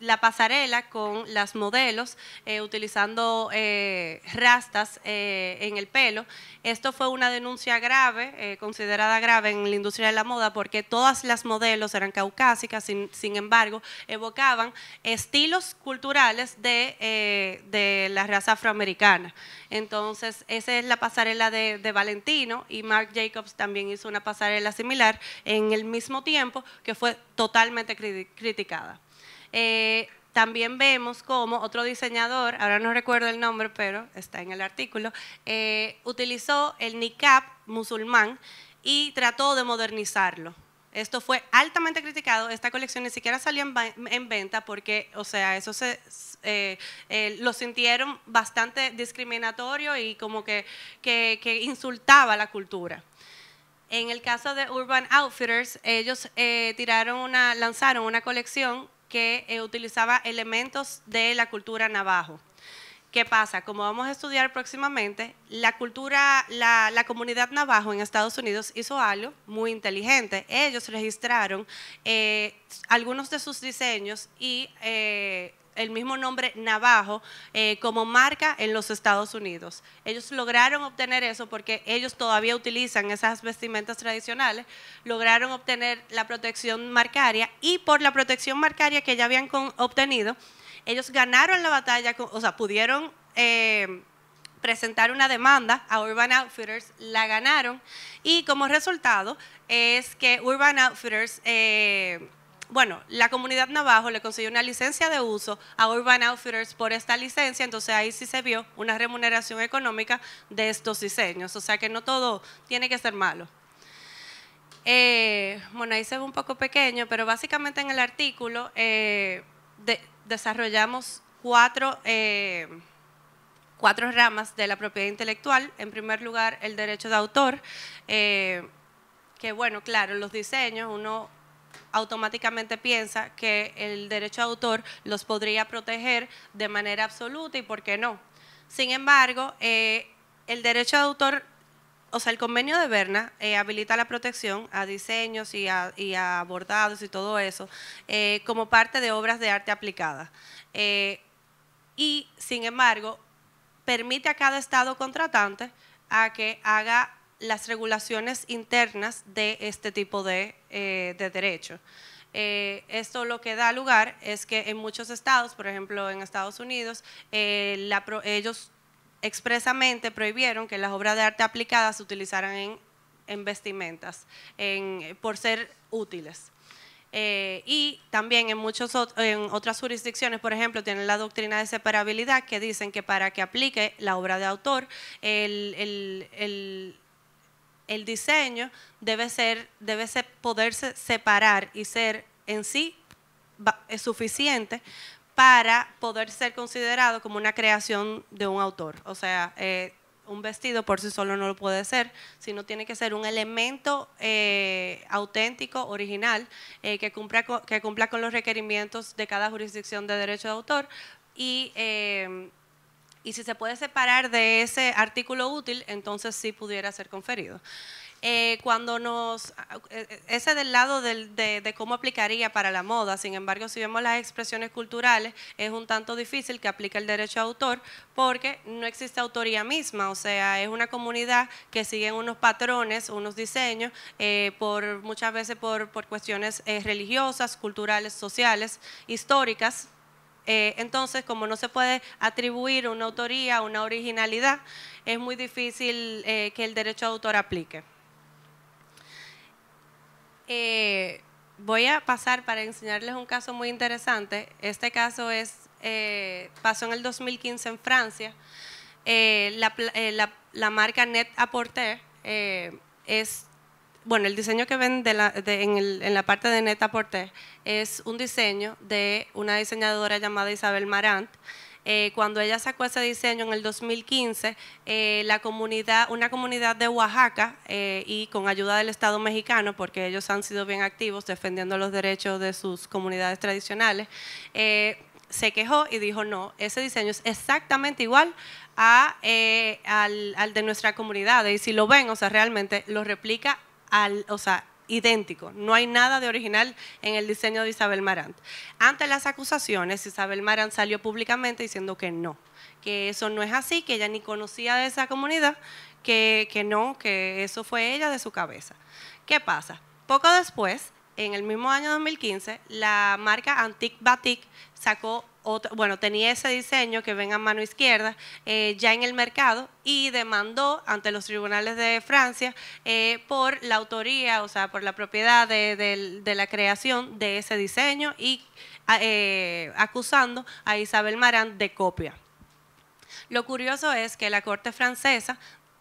la pasarela con las modelos eh, utilizando eh, rastas eh, en el pelo. Esto fue una denuncia grave, considerada grave en la industria de la moda porque todas las modelos eran caucásicas, sin, embargo, evocaban estilos culturales de, de, la raza afroamericana. Entonces, esa es la pasarela de, de Valentino y Marc Jacobs también hizo una pasarela similar en el mismo tiempo que fue totalmente criticada. Eh, también vemos cómo otro diseñador, ahora no recuerdo el nombre, pero está en el artículo, eh, utilizó el niqab musulmán y trató de modernizarlo. Esto fue altamente criticado, esta colección ni siquiera salió en, venta porque, o sea, eso eh, lo sintieron bastante discriminatorio y como que, que, insultaba la cultura. En el caso de Urban Outfitters, ellos tiraron lanzaron una colección que eh, utilizaba elementos de la cultura navajo. ¿Qué pasa? Como vamos a estudiar próximamente, la cultura, la, comunidad navajo en Estados Unidos hizo algo muy inteligente. Ellos registraron eh, algunos de sus diseños y eh, el mismo nombre Navajo eh, como marca en los Estados Unidos. Ellos lograron obtener eso porque ellos todavía utilizan esas vestimentas tradicionales, lograron obtener la protección marcaria y por la protección marcaria que ya habían obtenido, ellos ganaron la batalla, o sea, pudieron... Eh, presentar una demanda a Urban Outfitters, la ganaron y como resultado es que Urban Outfitters eh, bueno, la comunidad Navajo le consiguió una licencia de uso a Urban Outfitters por esta licencia, entonces ahí sí se vio una remuneración económica de estos diseños, o sea que no todo tiene que ser malo. Eh, bueno, ahí se ve un poco pequeño, pero básicamente en el artículo eh, desarrollamos cuatro, eh, cuatro ramas de la propiedad intelectual. En primer lugar, el derecho de autor, que bueno, claro, los diseños, uno automáticamente piensa que el derecho de autor los podría proteger de manera absoluta y por qué no. Sin embargo, eh, el derecho de autor, o sea, el convenio de Berna eh, habilita la protección a diseños y a, bordados y todo eso eh, como parte de obras de arte aplicadas. y, sin embargo, permite a cada Estado contratante a que haga las regulaciones internas de este tipo de, eh, derecho. Eh, esto lo que da lugar es que en muchos estados, por ejemplo en Estados Unidos, eh, ellos expresamente prohibieron que las obras de arte aplicadas se utilizaran en, vestimentas, por ser útiles. y también en, muchos, en otras jurisdicciones, por ejemplo, tienen la doctrina de separabilidad que dicen que para que aplique la obra de autor, el el diseño debe ser, debe ser, poderse separar y ser en sí suficiente para poder ser considerado como una creación de un autor. O sea, eh, un vestido por sí solo no lo puede ser, sino tiene que ser un elemento eh, auténtico, original, eh, que, cumpla que cumpla con los requerimientos de cada jurisdicción de derecho de autor y y si se puede separar de ese artículo útil, entonces sí pudiera ser conferido. Eh, cuando nos, eh, eh, ese del lado de, cómo aplicaría para la moda, sin embargo, si vemos las expresiones culturales, es un tanto difícil que aplique el derecho a autor porque no existe autoría misma, o sea, es una comunidad que sigue unos patrones, unos diseños, eh, por, muchas veces por, cuestiones religiosas, culturales, sociales, históricas, eh, entonces como no se puede atribuir una autoría, una originalidad, es muy difícil eh, que el derecho de autor aplique. Eh, voy a pasar para enseñarles un caso muy interesante. Este caso es, pasó en el 2015 en Francia. La, marca Net Aporter es bueno, el diseño que ven en, la parte de Neta Porter es un diseño de una diseñadora llamada Isabel Marant. Eh, cuando ella sacó ese diseño en el 2015, eh, la comunidad, una comunidad de Oaxaca eh, y con ayuda del Estado mexicano, porque ellos han sido bien activos defendiendo los derechos de sus comunidades tradicionales, se quejó y dijo, no, ese diseño es exactamente igual al, al, de nuestra comunidad. Y si lo ven, o sea, realmente lo replica o sea, idéntico. No hay nada de original en el diseño de Isabel Marant. Ante las acusaciones, Isabel Marant salió públicamente diciendo que no, que eso no es así, que ella ni conocía de esa comunidad, que, que no, que eso fue ella de su cabeza. ¿Qué pasa? Poco después, en el mismo año 2015, la marca Antique Batik sacó otro, bueno, tenía ese diseño que ven a mano izquierda eh, ya en el mercado y demandó ante los tribunales de Francia eh, por la autoría, o sea, por la propiedad de, la creación de ese diseño y eh, acusando a Isabel Marant de copia. Lo curioso es que la Corte Francesa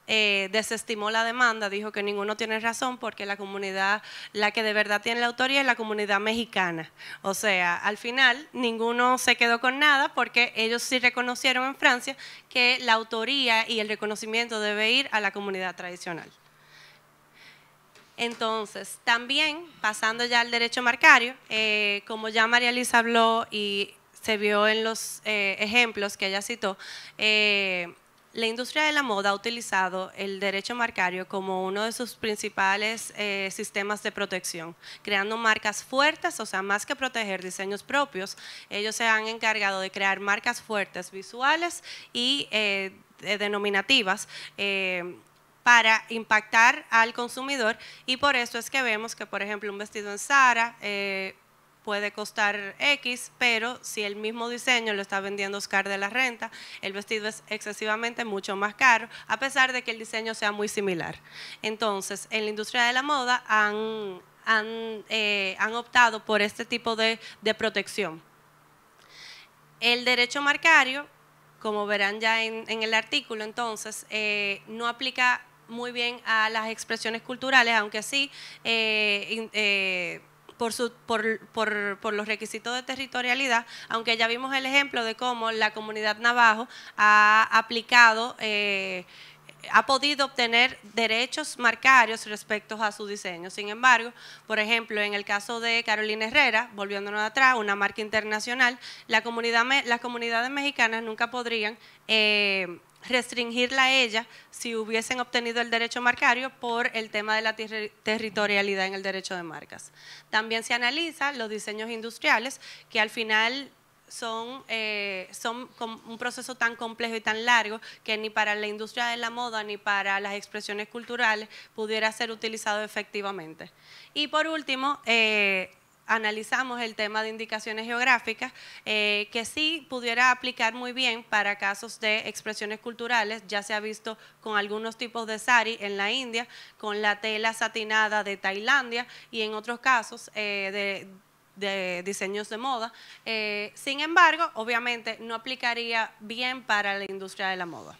eh, desestimó la demanda, dijo que ninguno tiene razón porque la comunidad, la que de verdad tiene la autoría es la comunidad mexicana. O sea, al final ninguno se quedó con nada porque ellos sí reconocieron en Francia que la autoría y el reconocimiento debe ir a la comunidad tradicional. Entonces, también pasando ya al derecho marcario, eh, como ya María Elisa habló y se vio en los eh, ejemplos que ella citó, la industria de la moda ha utilizado el derecho marcario como uno de sus principales eh, sistemas de protección, creando marcas fuertes, o sea, más que proteger diseños propios, ellos se han encargado de crear marcas fuertes visuales y eh, denominativas. Eh, para impactar al consumidor y por eso es que vemos que, por ejemplo, un vestido en Sara puede costar X, pero si el mismo diseño lo está vendiendo Oscar de la Renta, el vestido es excesivamente mucho más caro, a pesar de que el diseño sea muy similar. Entonces, en la industria de la moda han, han, eh, optado por este tipo de, protección. El derecho marcario, como verán ya en, el artículo, entonces, eh, no aplica muy bien a las expresiones culturales, aunque sí eh, por, por, los requisitos de territorialidad, aunque ya vimos el ejemplo de cómo la comunidad navajo ha aplicado eh, ha podido obtener derechos marcarios respecto a su diseño. Sin embargo, por ejemplo, en el caso de Carolina Herrera, volviéndonos atrás, una marca internacional, las comunidades mexicanas nunca podrían eh, restringirla a ella si hubiesen obtenido el derecho marcario por el tema de la territorialidad en el derecho de marcas. También se analiza los diseños industriales, que al final son, eh, son un proceso tan complejo y tan largo que ni para la industria de la moda ni para las expresiones culturales pudiera ser utilizado efectivamente. Y por último, eh, analizamos el tema de indicaciones geográficas, eh, que sí pudiera aplicar muy bien para casos de expresiones culturales, ya se ha visto con algunos tipos de sari en la India, con la tela satinada de Tailandia y en otros casos de de diseños de moda. Eh, sin embargo, obviamente no aplicaría bien para la industria de la moda.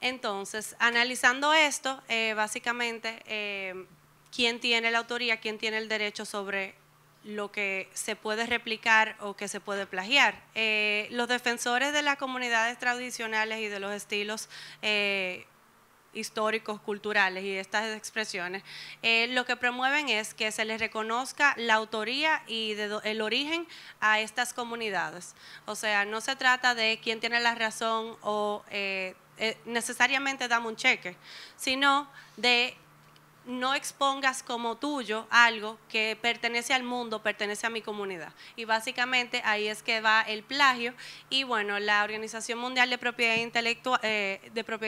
Entonces, analizando esto, eh, básicamente, eh, quién tiene la autoría, quién tiene el derecho sobre lo que se puede replicar o que se puede plagiar. los defensores de las comunidades tradicionales y de los estilos históricos, culturales y estas expresiones, eh, lo que promueven es que se les reconozca la autoría y el origen a estas comunidades. O sea, no se trata de quién tiene la razón o eh, eh, necesariamente dame un cheque, sino de no expongas como tuyo algo que pertenece al mundo, pertenece a mi comunidad. Y básicamente ahí es que va el plagio. Y bueno, la Organización Mundial de Propiedad eh,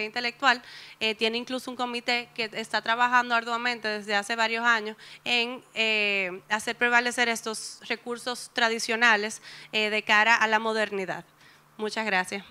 Intelectual, eh, tiene incluso un comité que está trabajando arduamente desde hace varios años en eh, hacer prevalecer estos recursos tradicionales de cara a la modernidad. Muchas gracias.